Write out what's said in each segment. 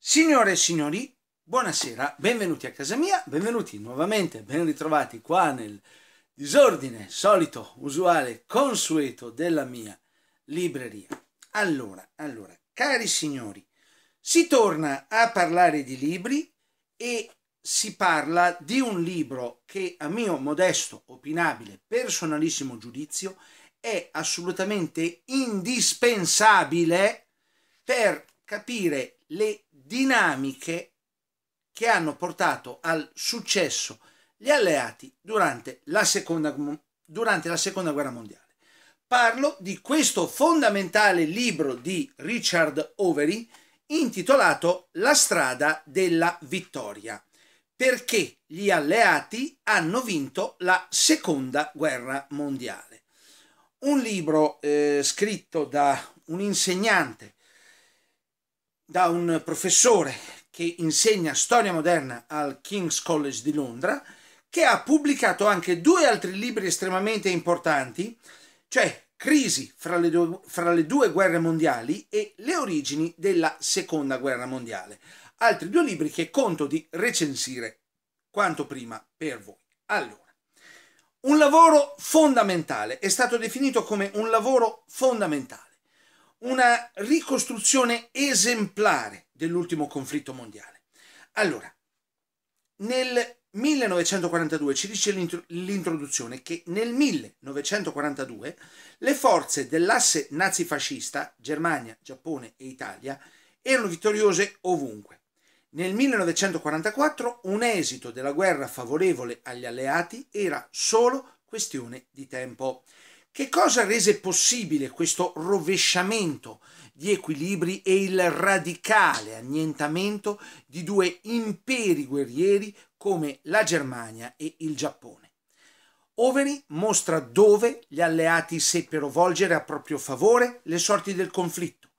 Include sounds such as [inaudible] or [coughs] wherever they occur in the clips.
Signore e signori, buonasera, benvenuti a casa mia, benvenuti nuovamente, ben ritrovati qua nel disordine solito, usuale, consueto della mia libreria. Allora, allora, cari signori, si torna a parlare di libri e si parla di un libro che a mio modesto, opinabile, personalissimo giudizio è assolutamente indispensabile per capire le dinamiche che hanno portato al successo gli alleati durante la seconda, durante la seconda guerra mondiale. Parlo di questo fondamentale libro di Richard Overy intitolato La strada della vittoria, perché gli alleati hanno vinto la seconda guerra mondiale. Un libro eh, scritto da un insegnante da un professore che insegna storia moderna al King's College di Londra, che ha pubblicato anche due altri libri estremamente importanti, cioè Crisi fra le, due, fra le due guerre mondiali e Le origini della seconda guerra mondiale. Altri due libri che conto di recensire quanto prima per voi. Allora, un lavoro fondamentale, è stato definito come un lavoro fondamentale una ricostruzione esemplare dell'ultimo conflitto mondiale. Allora, nel 1942 ci dice l'introduzione che nel 1942 le forze dell'asse nazifascista, Germania, Giappone e Italia, erano vittoriose ovunque. Nel 1944 un esito della guerra favorevole agli alleati era solo questione di tempo. Che cosa rese possibile questo rovesciamento di equilibri e il radicale annientamento di due imperi guerrieri come la Germania e il Giappone? Overi mostra dove gli alleati seppero volgere a proprio favore le sorti del conflitto,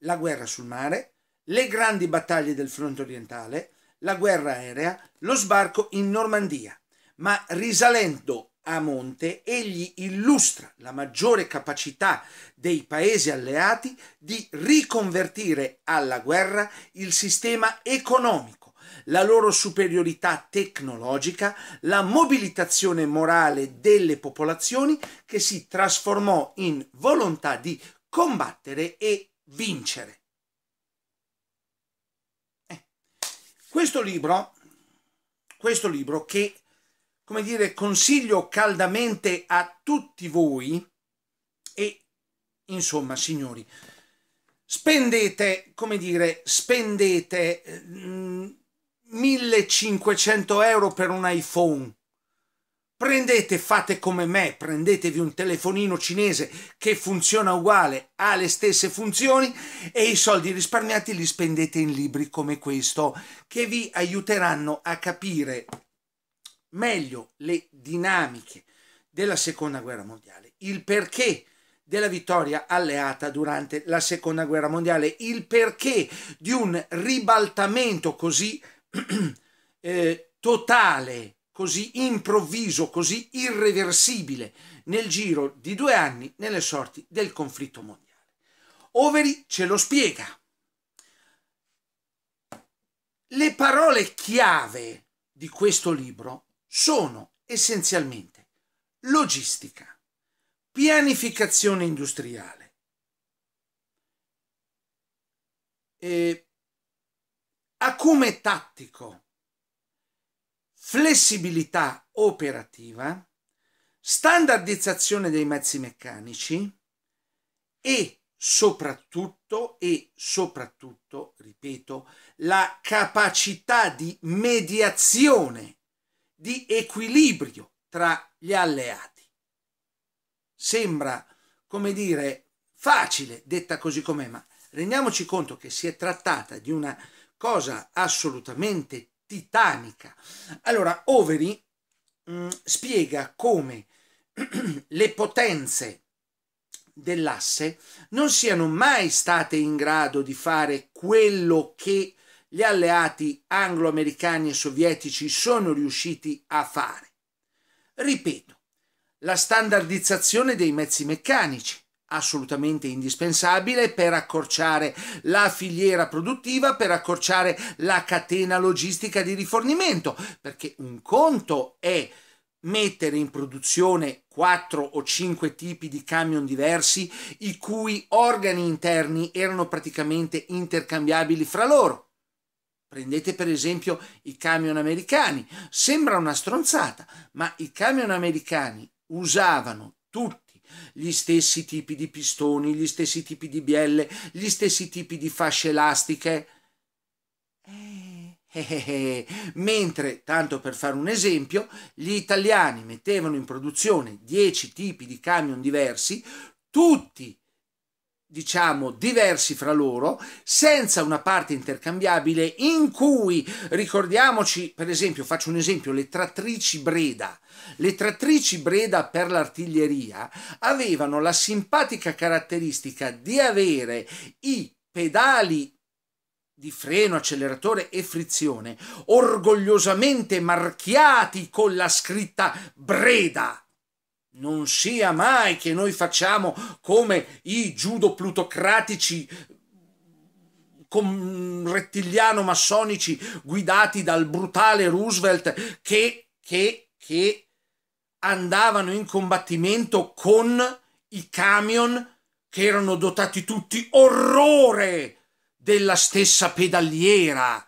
la guerra sul mare, le grandi battaglie del fronte orientale, la guerra aerea, lo sbarco in Normandia, ma risalendo a monte, egli illustra la maggiore capacità dei paesi alleati di riconvertire alla guerra il sistema economico, la loro superiorità tecnologica, la mobilitazione morale delle popolazioni che si trasformò in volontà di combattere e vincere. Eh. Questo libro, questo libro che come dire, consiglio caldamente a tutti voi e insomma, signori, spendete, come dire, spendete mh, mm, 1500 euro per un iPhone. Prendete, fate come me, prendetevi un telefonino cinese che funziona uguale, ha le stesse funzioni e i soldi risparmiati li spendete in libri come questo che vi aiuteranno a capire meglio le dinamiche della seconda guerra mondiale, il perché della vittoria alleata durante la seconda guerra mondiale, il perché di un ribaltamento così [clears throat] eh, totale, così improvviso, così irreversibile nel giro di due anni nelle sorti del conflitto mondiale. Overy ce lo spiega. Le parole chiave di questo libro sono essenzialmente logistica, pianificazione industriale e acume tattico, flessibilità operativa, standardizzazione dei mezzi meccanici e soprattutto e soprattutto, ripeto, la capacità di mediazione di equilibrio tra gli alleati. Sembra, come dire, facile detta così com'è, ma rendiamoci conto che si è trattata di una cosa assolutamente titanica. Allora, Overy mh, mm, spiega come [clears throat] le potenze dell'asse non siano mai state in grado di fare quello che gli alleati anglo-americani e sovietici sono riusciti a fare. Ripeto, la standardizzazione dei mezzi meccanici, assolutamente indispensabile per accorciare la filiera produttiva, per accorciare la catena logistica di rifornimento, perché un conto è mettere in produzione 4 o 5 tipi di camion diversi i cui organi interni erano praticamente intercambiabili fra loro. Prendete per esempio i camion americani. Sembra una stronzata, ma i camion americani usavano tutti gli stessi tipi di pistoni, gli stessi tipi di bielle, gli stessi tipi di fasce elastiche. Eh, eh, eh, eh. Mentre, tanto per fare un esempio, gli italiani mettevano in produzione 10 tipi di camion diversi, tutti diciamo diversi fra loro senza una parte intercambiabile in cui ricordiamoci per esempio faccio un esempio le trattrici Breda le trattrici Breda per l'artiglieria avevano la simpatica caratteristica di avere i pedali di freno, acceleratore e frizione orgogliosamente marchiati con la scritta Breda non sia mai che noi facciamo come i giudo giudoplutocratici rettiliano-massonici guidati dal brutale Roosevelt che, che, che andavano in combattimento con i camion che erano dotati tutti orrore della stessa pedaliera.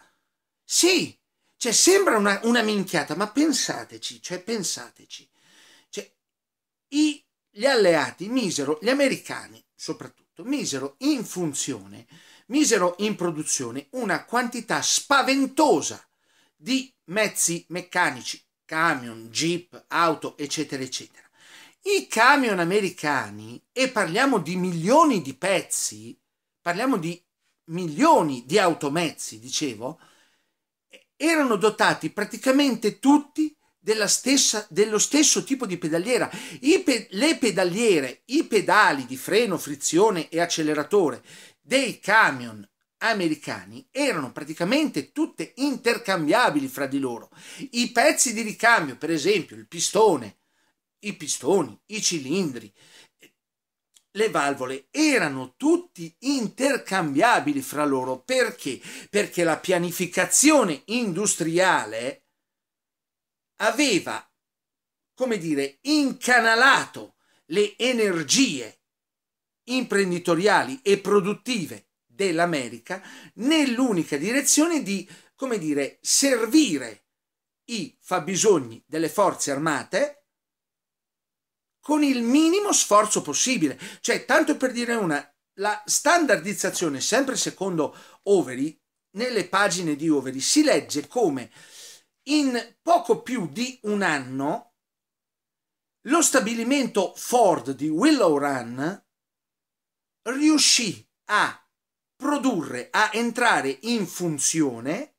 Sì, cioè sembra una, una minchiata, ma pensateci, cioè pensateci i, gli alleati misero, gli americani soprattutto, misero in funzione, misero in produzione una quantità spaventosa di mezzi meccanici, camion, jeep, auto, eccetera, eccetera. I camion americani, e parliamo di milioni di pezzi, parliamo di milioni di automezzi, dicevo, erano dotati praticamente tutti stessa, dello stesso tipo di pedaliera. Pe- le pedaliere, i pedali di freno, frizione e acceleratore dei camion americani erano praticamente tutte intercambiabili fra di loro. I pezzi di ricambio, per esempio il pistone, i pistoni, i cilindri, le valvole erano tutti intercambiabili fra loro perché? Perché la pianificazione industriale aveva, come dire, incanalato le energie imprenditoriali e produttive dell'America nell'unica direzione di, come dire, servire i fabbisogni delle forze armate con il minimo sforzo possibile. Cioè, tanto per dire una, la standardizzazione, sempre secondo Overy, nelle pagine di Overy si legge come in poco più di un anno lo stabilimento Ford di Willow Run riuscì a produrre, a entrare in funzione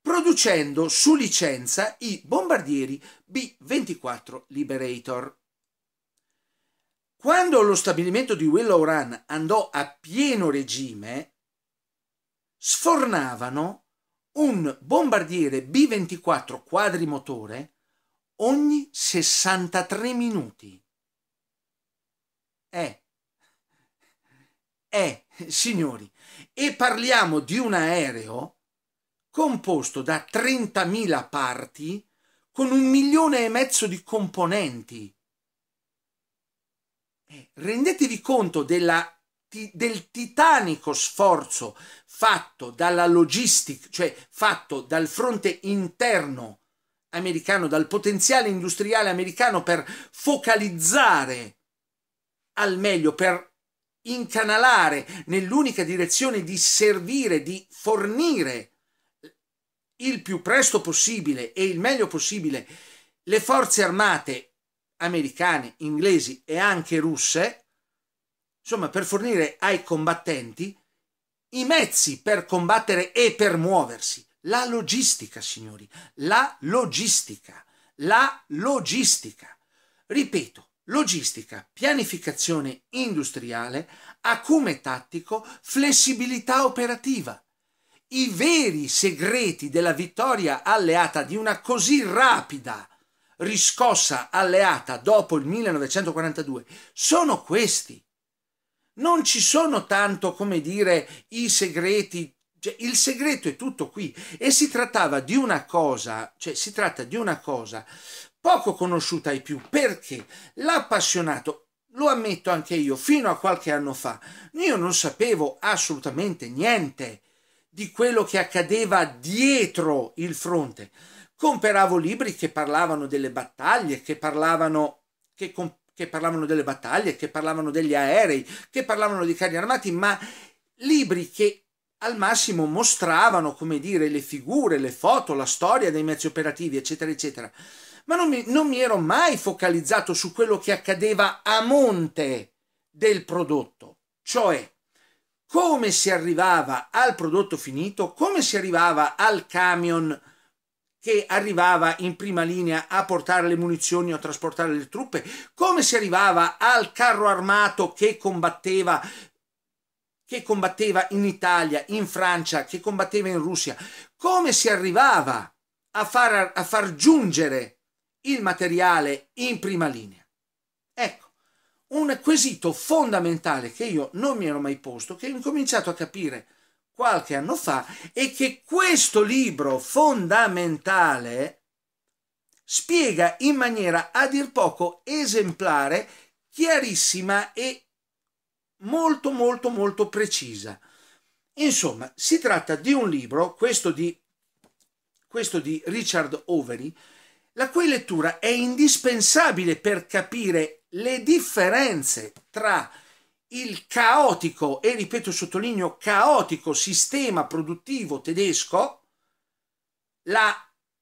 producendo su licenza i bombardieri B-24 Liberator. Quando lo stabilimento di Willow Run andò a pieno regime, sfornavano un bombardiere B-24 quadrimotore ogni 63 minuti. Eh, eh, signori, e parliamo di un aereo composto da 30.000 parti con un milione e mezzo di componenti. Eh, rendetevi conto della del titanico sforzo fatto dalla logistica, cioè fatto dal fronte interno americano, dal potenziale industriale americano per focalizzare al meglio, per incanalare nell'unica direzione di servire, di fornire il più presto possibile e il meglio possibile le forze armate americane, inglesi e anche russe insomma, per fornire ai combattenti i mezzi per combattere e per muoversi. La logistica, signori, la logistica, la logistica. Ripeto, logistica, pianificazione industriale, acume tattico, flessibilità operativa. I veri segreti della vittoria alleata di una così rapida riscossa alleata dopo il 1942 sono questi non ci sono tanto, come dire, i segreti. Cioè, il segreto è tutto qui e si trattava di una cosa, cioè si tratta di una cosa poco conosciuta ai più perché l'appassionato, lo ammetto anche io, fino a qualche anno fa, io non sapevo assolutamente niente di quello che accadeva dietro il fronte. Comperavo libri che parlavano delle battaglie, che parlavano, che comp- che parlavano delle battaglie, che parlavano degli aerei, che parlavano di carri armati, ma libri che al massimo mostravano, come dire, le figure, le foto, la storia dei mezzi operativi, eccetera, eccetera. Ma non mi, non mi ero mai focalizzato su quello che accadeva a monte del prodotto, cioè come si arrivava al prodotto finito, come si arrivava al camion che arrivava in prima linea a portare le munizioni o a trasportare le truppe, come si arrivava al carro armato che combatteva che combatteva in Italia, in Francia, che combatteva in Russia, come si arrivava a far, a far giungere il materiale in prima linea. Ecco, un quesito fondamentale che io non mi ero mai posto, che ho incominciato a capire qualche anno fa è che questo libro fondamentale spiega in maniera a dir poco esemplare, chiarissima e molto molto molto precisa. Insomma, si tratta di un libro, questo di, questo di Richard Overy, la cui lettura è indispensabile per capire le differenze tra il caotico, e ripeto sottolineo caotico sistema produttivo tedesco, la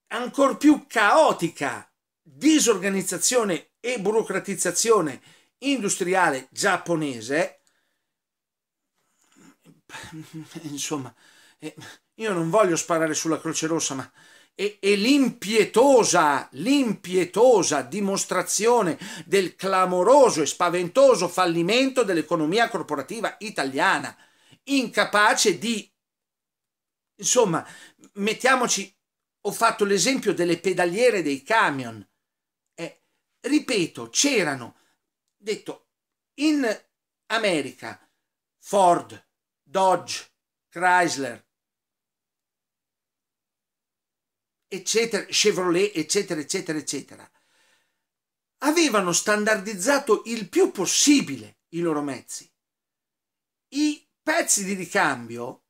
ancor più caotica disorganizzazione e burocratizzazione industriale giapponese, [laughs] insomma, io non voglio sparare sulla Croce Rossa, ma è, e l'impietosa, l'impietosa dimostrazione del clamoroso e spaventoso fallimento dell'economia corporativa italiana, incapace di, insomma, mettiamoci, ho fatto l'esempio delle pedaliere dei camion, eh, ripeto, c'erano, detto, in America Ford, Dodge, Chrysler, eccetera, Chevrolet, eccetera, eccetera, eccetera, avevano standardizzato il più possibile i loro mezzi. I pezzi di ricambio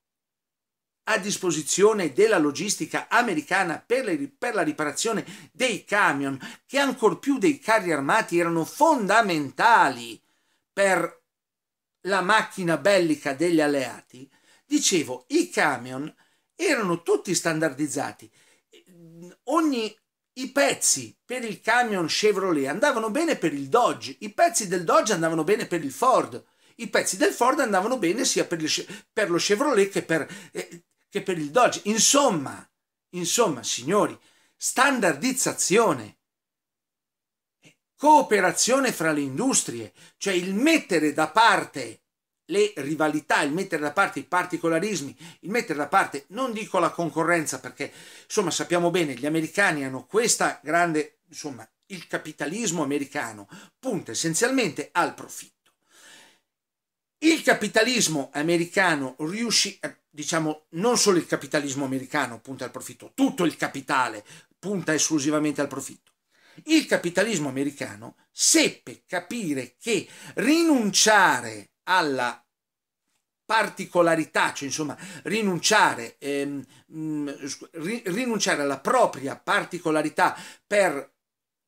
a disposizione della logistica americana per, le, per la riparazione dei camion, che ancor più dei carri armati erano fondamentali per la macchina bellica degli alleati, dicevo, i camion erano tutti standardizzati ogni, i pezzi per il camion Chevrolet andavano bene per il Dodge, i pezzi del Dodge andavano bene per il Ford, i pezzi del Ford andavano bene sia per, il, per lo Chevrolet che per, eh, che per il Dodge. Insomma, insomma, signori, standardizzazione, cooperazione fra le industrie, cioè il mettere da parte le rivalità, il mettere da parte i particolarismi, il mettere da parte, non dico la concorrenza, perché insomma sappiamo bene, gli americani hanno questa grande, insomma, il capitalismo americano punta essenzialmente al profitto. Il capitalismo americano riuscì, eh, diciamo, non solo il capitalismo americano punta al profitto, tutto il capitale punta esclusivamente al profitto. Il capitalismo americano seppe capire che rinunciare alla particolarità, cioè insomma rinunciare, ehm, mm, rinunciare alla propria particolarità per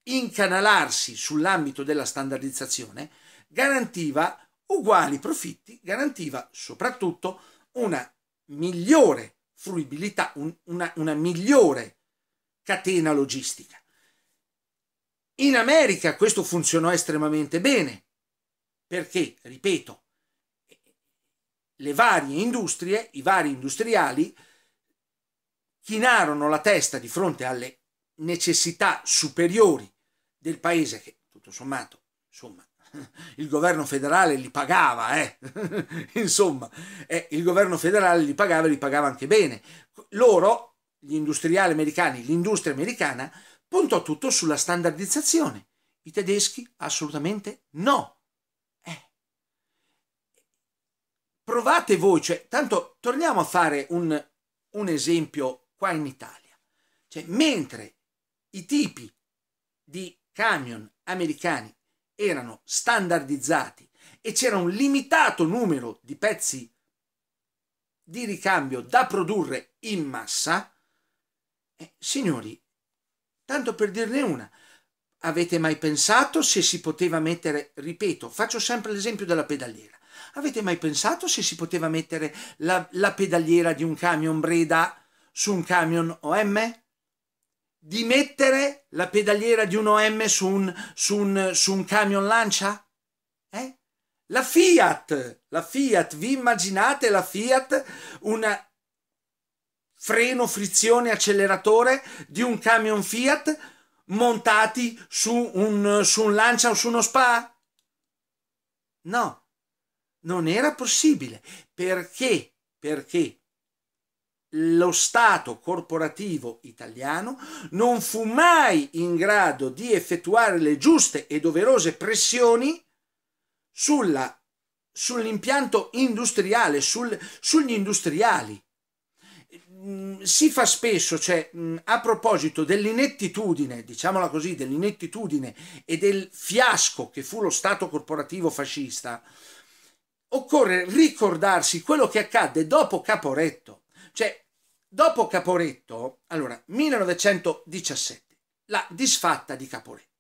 incanalarsi sull'ambito della standardizzazione, garantiva uguali profitti, garantiva soprattutto una migliore fruibilità, un, una, una migliore catena logistica. In America questo funzionò estremamente bene, perché, ripeto, le varie industrie, i vari industriali, chinarono la testa di fronte alle necessità superiori del paese che tutto sommato, insomma, [laughs] il governo federale li pagava, eh? [laughs] insomma, eh, il governo federale li pagava e li pagava anche bene. Loro, gli industriali americani, l'industria americana, puntò tutto sulla standardizzazione. I tedeschi assolutamente no. provate voi, cioè, tanto torniamo a fare un, un esempio qua in Italia. Cioè, mentre i tipi di camion americani erano standardizzati e c'era un limitato numero di pezzi di ricambio da produrre in massa, eh, signori, tanto per dirne una, Avete mai pensato se si poteva mettere, ripeto, faccio sempre l'esempio della pedaliera. Avete mai pensato se si poteva mettere la, la pedaliera di un camion Breda su un camion OM? Di mettere la pedaliera di un OM su un, su un, su un camion Lancia? Eh? La Fiat, la Fiat, vi immaginate la Fiat, una, freno, frizione, acceleratore di un camion Fiat montati su un, su un lancia o su uno spa? No, non era possibile perché, perché lo Stato corporativo italiano non fu mai in grado di effettuare le giuste e doverose pressioni sulla, sull'impianto industriale, sul, sugli industriali. Mm, si fa spesso, cioè mh, mm, a proposito dell'inettitudine, diciamola così, dell'inettitudine e del fiasco che fu lo Stato corporativo fascista, occorre ricordarsi quello che accadde dopo Caporetto. Cioè, dopo Caporetto, allora, 1917, la disfatta di Caporetto.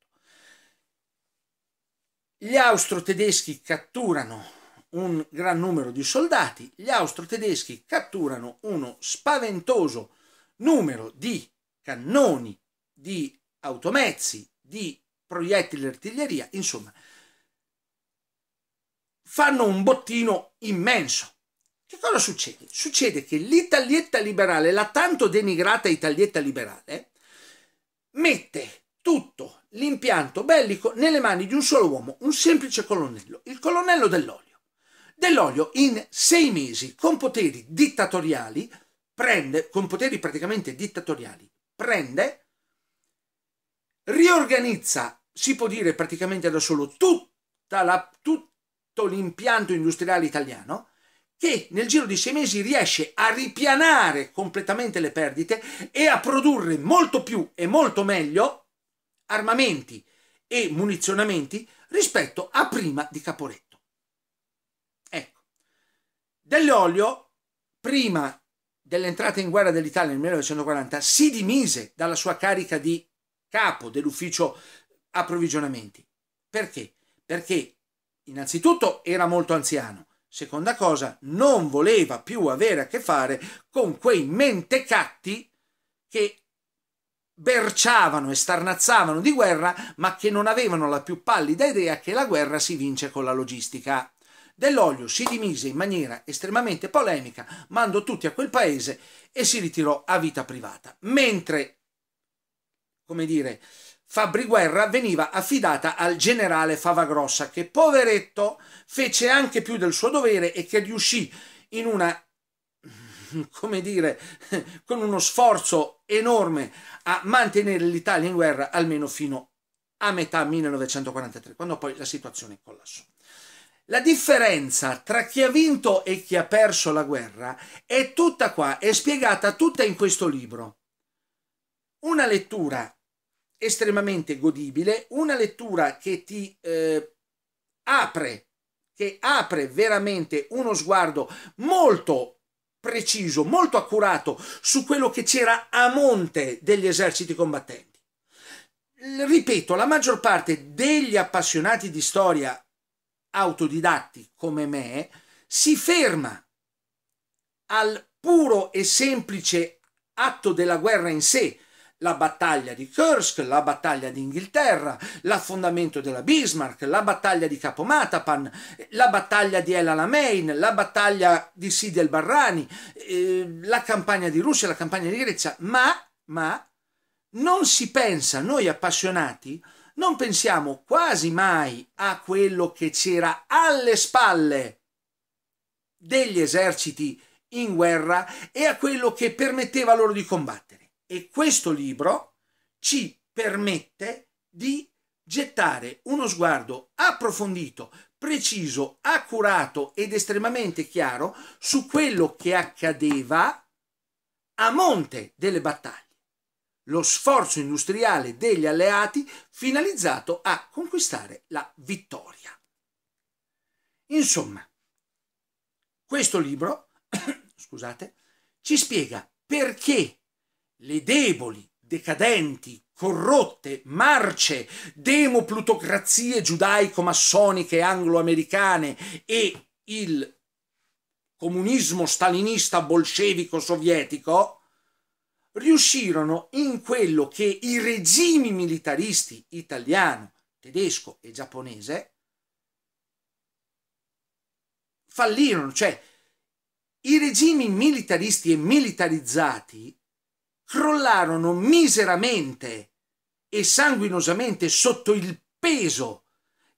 Gli austro-tedeschi catturano un gran numero di soldati, gli austro-tedeschi catturano uno spaventoso numero di cannoni, di automezzi, di proiettili d'artiglieria, insomma, fanno un bottino immenso. Che cosa succede? Succede che l'Italietta liberale, la tanto denigrata Italietta liberale, mette tutto l'impianto bellico nelle mani di un solo uomo, un semplice colonnello, il colonnello dell'olio. Dell'olio in sei mesi, con poteri dittatoriali, prende, con poteri praticamente dittatoriali, prende, riorganizza, si può dire praticamente da solo, tutta la, tutto l'impianto industriale italiano, che nel giro di sei mesi riesce a ripianare completamente le perdite e a produrre molto più e molto meglio armamenti e munizionamenti rispetto a prima di Caporetto. Dell'Olio, prima dell'entrata in guerra dell'Italia nel 1940, si dimise dalla sua carica di capo dell'ufficio approvvigionamenti. Perché? Perché innanzitutto era molto anziano, seconda cosa, non voleva più avere a che fare con quei mentecatti che berciavano e starnazzavano di guerra, ma che non avevano la più pallida idea che la guerra si vince con la logistica. Dell'olio si dimise in maniera estremamente polemica, mandò tutti a quel paese e si ritirò a vita privata, mentre, come dire, Fabri Guerra veniva affidata al generale Favagrossa, che poveretto fece anche più del suo dovere e che riuscì in una come dire, con uno sforzo enorme a mantenere l'Italia in guerra almeno fino a metà 1943, quando poi la situazione collassò. La differenza tra chi ha vinto e chi ha perso la guerra è tutta qua, è spiegata tutta in questo libro. Una lettura estremamente godibile, una lettura che ti eh, apre, che apre veramente uno sguardo molto preciso, molto accurato su quello che c'era a monte degli eserciti combattenti. Ripeto, la maggior parte degli appassionati di storia autodidatti come me si ferma al puro e semplice atto della guerra in sé, la battaglia di Kursk, la battaglia d'Inghilterra, l'affondamento della Bismarck, la battaglia di Capomatapan, la battaglia di El Alamein, la battaglia di Sidi el Barrani, eh, la campagna di Russia, la campagna di Grecia, ma, ma non si pensa, noi appassionati, non pensiamo quasi mai a quello che c'era alle spalle degli eserciti in guerra e a quello che permetteva loro di combattere. E questo libro ci permette di gettare uno sguardo approfondito, preciso, accurato ed estremamente chiaro su quello che accadeva a monte delle battaglie lo sforzo industriale degli alleati finalizzato a conquistare la vittoria. Insomma, questo libro, [coughs] scusate, ci spiega perché le deboli, decadenti, corrotte, marce, demoplutocrazie giudaico-massoniche anglo-americane e il comunismo stalinista bolscevico sovietico riuscirono in quello che i regimi militaristi italiano, tedesco e giapponese fallirono, cioè i regimi militaristi e militarizzati crollarono miseramente e sanguinosamente sotto il peso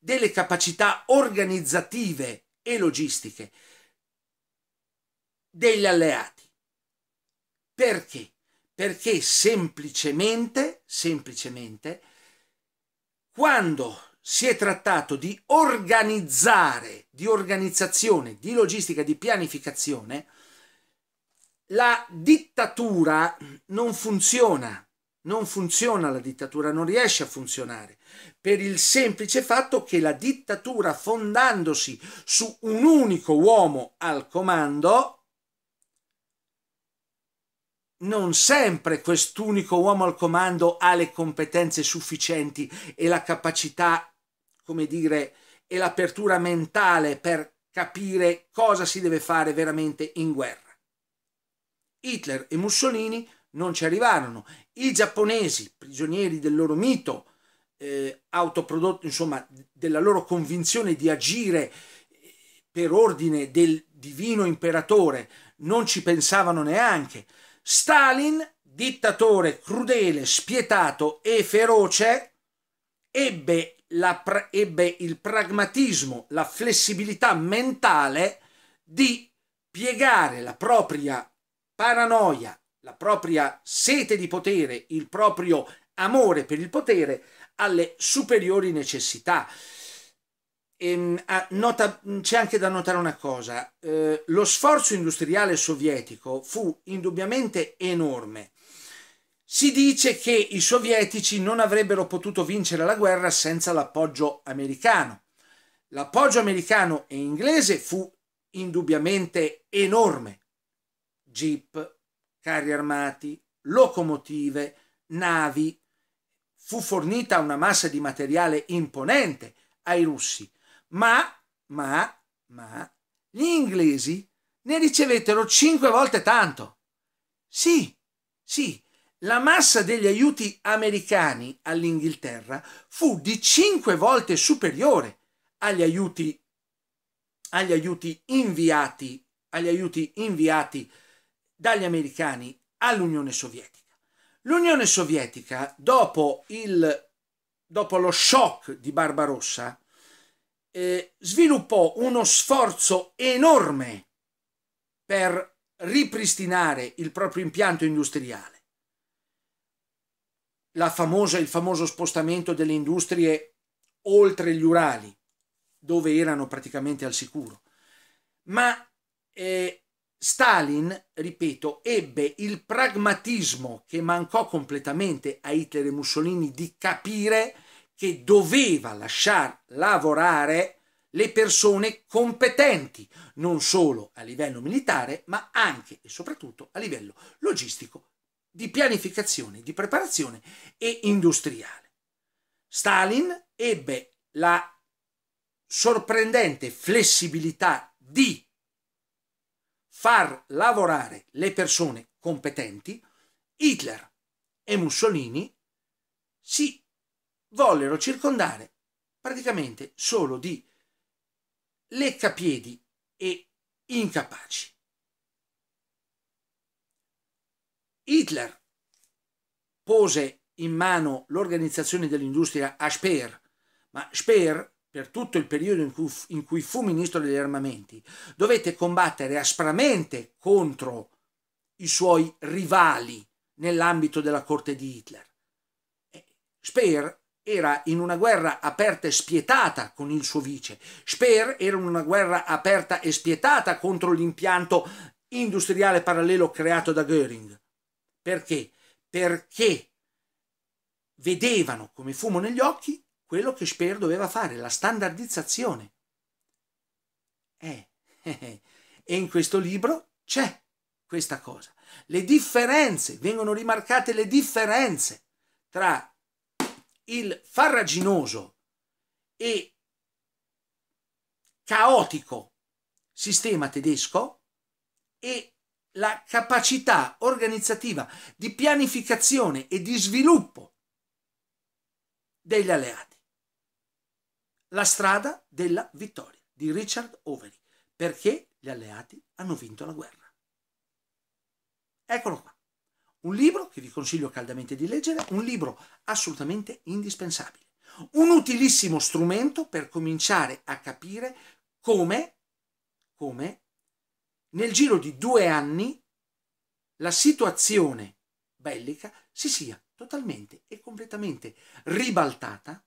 delle capacità organizzative e logistiche degli alleati. Perché? perché semplicemente, semplicemente, quando si è trattato di organizzare, di organizzazione, di logistica, di pianificazione, la dittatura non funziona, non funziona la dittatura, non riesce a funzionare, per il semplice fatto che la dittatura fondandosi su un unico uomo al comando, non sempre quest'unico uomo al comando ha le competenze sufficienti e la capacità, come dire, e l'apertura mentale per capire cosa si deve fare veramente in guerra. Hitler e Mussolini non ci arrivarono. I giapponesi, prigionieri del loro mito, eh, autoprodotto, insomma, della loro convinzione di agire eh, per ordine del divino imperatore, non ci pensavano neanche. Stalin, dittatore crudele, spietato e feroce, ebbe, la, ebbe il pragmatismo, la flessibilità mentale di piegare la propria paranoia, la propria sete di potere, il proprio amore per il potere alle superiori necessità. Ehm, ah, nota, c'è anche da notare una cosa, eh, lo sforzo industriale sovietico fu indubbiamente enorme. Si dice che i sovietici non avrebbero potuto vincere la guerra senza l'appoggio americano. L'appoggio americano e inglese fu indubbiamente enorme. Jeep, carri armati, locomotive, navi. Fu fornita una massa di materiale imponente ai russi ma, ma, ma, gli inglesi ne ricevettero cinque volte tanto. Sì, sì, la massa degli aiuti americani all'Inghilterra fu di cinque volte superiore agli aiuti, agli aiuti inviati, agli aiuti inviati dagli americani all'Unione Sovietica. L'Unione Sovietica, dopo, il, dopo lo shock di Barbarossa, sviluppò uno sforzo enorme per ripristinare il proprio impianto industriale. Famosa, il famoso spostamento delle industrie oltre gli Urali, dove erano praticamente al sicuro. Ma eh, Stalin, ripeto, ebbe il pragmatismo che mancò completamente a Hitler e Mussolini di capire che doveva lasciar lavorare le persone competenti, non solo a livello militare, ma anche e soprattutto a livello logistico, di pianificazione, di preparazione e industriale. Stalin ebbe la sorprendente flessibilità di far lavorare le persone competenti, Hitler e Mussolini si vollero circondare praticamente solo di leccapiedi e incapaci. Hitler pose in mano l'organizzazione dell'industria a Speer, ma Speer, per tutto il periodo in cui, in cui, fu ministro degli armamenti, dovette combattere aspramente contro i suoi rivali nell'ambito della corte di Hitler. Speer era in una guerra aperta e spietata con il suo vice. Speer era in una guerra aperta e spietata contro l'impianto industriale parallelo creato da Göring. Perché? Perché vedevano come fumo negli occhi quello che Speer doveva fare, la standardizzazione. eh. [laughs] eh, eh e in questo libro c'è questa cosa. Le differenze, vengono rimarcate le differenze tra il farraginoso e caotico sistema tedesco e la capacità organizzativa di pianificazione e di sviluppo degli alleati. La strada della vittoria di Richard Overy, perché gli alleati hanno vinto la guerra. Eccolo qua. Un libro che vi consiglio caldamente di leggere, un libro assolutamente indispensabile, un utilissimo strumento per cominciare a capire come, come nel giro di due anni la situazione bellica si sia totalmente e completamente ribaltata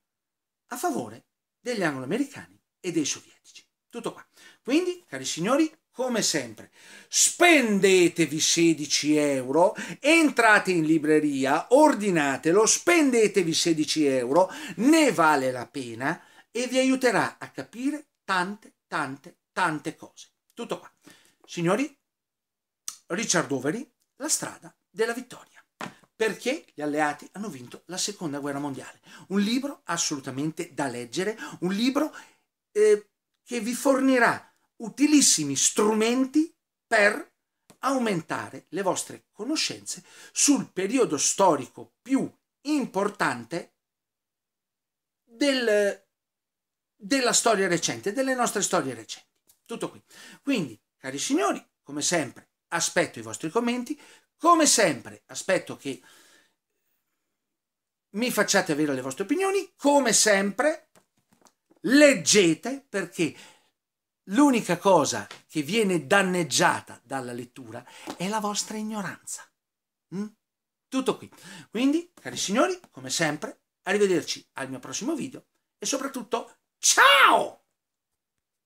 a favore degli angloamericani e dei sovietici. Tutto qua. Quindi, cari signori, come sempre, spendetevi 16 euro, entrate in libreria, ordinatelo, spendetevi 16 euro, ne vale la pena e vi aiuterà a capire tante, tante, tante cose. Tutto qua. Signori, Richard Overy, la strada della vittoria. Perché gli alleati hanno vinto la seconda guerra mondiale. Un libro assolutamente da leggere, un libro eh, che vi fornirà utilissimi strumenti per aumentare le vostre conoscenze sul periodo storico più importante del, della storia recente, delle nostre storie recenti. Tutto qui. Quindi, cari signori, come sempre, aspetto i vostri commenti, come sempre, aspetto che mi facciate avere le vostre opinioni, come sempre, leggete perché L'unica cosa che viene danneggiata dalla lettura è la vostra ignoranza. Mm? Tutto qui. Quindi, cari signori, come sempre, arrivederci al mio prossimo video e soprattutto ciao!